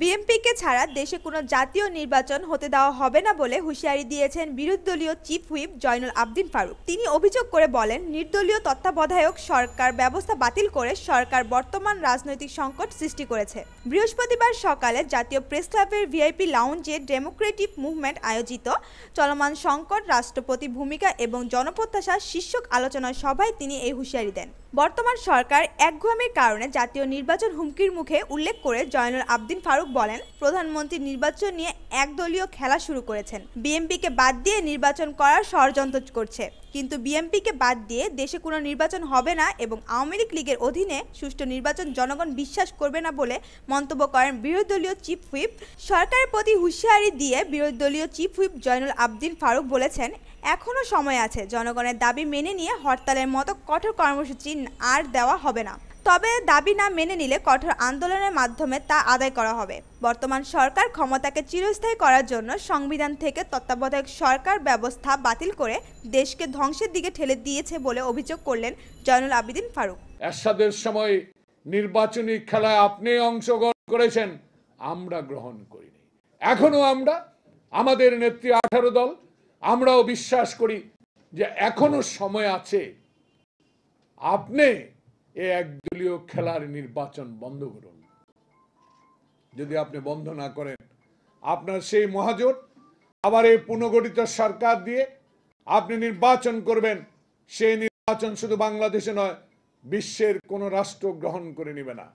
বিএমপিকে ছাড়া দেশে কোনো জাতীয় নির্বাচন হতে দেওয়া হবে না বলে হুঁশিয়ারি দিয়েছেন বিরোধীদলীয় চিফ হুইপ জয়নুল আবদিন ফারুক তিনি অভিযোগ করে বলেন নির্দলীয় তত্ত্বাবধায়ক সরকার ব্যবস্থা বাতিল করে সরকার বর্তমান রাজনৈতিক সংকট সৃষ্টি করেছে বৃহস্পতিবার সকালে জাতীয় প্রেস ক্লাবের ভিআইপি লাউঞ্জে ডেমোক্রেটিক মুভমেন্ট আয়োজিত চলমান সংকট রাষ্ট্রপতি ভূমিকা এবং জনপ্রত্যাশা শীর্ষক আলোচনা সভায় তিনি এই হুঁশিয়ারি দেন বর্তমান সরকার একঘুয়ামির কারণে জাতীয় নির্বাচন হুমকির মুখে উল্লেখ করে জয়নুল আবদিন ফারুক বলেন প্রধানমন্ত্রী নির্বাচন নিয়ে একদলীয় খেলা শুরু করেছেন বিএমপিকে বাদ দিয়ে নির্বাচন করার ষড়যন্ত্র করছে কিন্তু বিএমপিকে বাদ দিয়ে দেশে কোনো নির্বাচন হবে না এবং আওয়ামী লীগ লীগের অধীনে সুষ্ঠু নির্বাচন জনগণ বিশ্বাস করবে না বলে মন্তব্য করেন বিরোধী দলীয় চিফ হুইপ সরকারের প্রতি হুঁশিয়ারি দিয়ে বিরোধী দলীয় চিফ হুইপ জয়নুল আবদিন ফারুক বলেছেন এখনও সময় আছে জনগণের দাবি মেনে নিয়ে হরতালের মতো কঠোর কর্মসূচি আর দেওয়া হবে না তবে দাবি না মেনে নিলে কঠোর আন্দোলনের মাধ্যমে তা আদায় করা হবে বর্তমান সরকার ক্ষমতাকে চিরস্থায়ী করার জন্য সংবিধান থেকে তত্ত্বাবধায়ক সরকার ব্যবস্থা বাতিল করে দেশকে ধ্বংসের দিকে ঠেলে দিয়েছে বলে অভিযোগ করলেন জয়নুল আবিদিন ফারুক এরশাদের সময় নির্বাচনী খেলায় আপনি অংশগ্রহণ করেছেন আমরা গ্রহণ করিনি এখনো আমরা আমাদের নেত্রী আঠারো দল আমরাও বিশ্বাস করি যে এখনো সময় আছে আপনি এই একদলীয় খেলার নির্বাচন বন্ধ করুন যদি আপনি বন্ধ না করেন আপনার সেই মহাজোট আবার এই পুনর্গঠিত সরকার দিয়ে আপনি নির্বাচন করবেন সেই নির্বাচন শুধু বাংলাদেশে নয় বিশ্বের কোনো রাষ্ট্র গ্রহণ করে নেবে না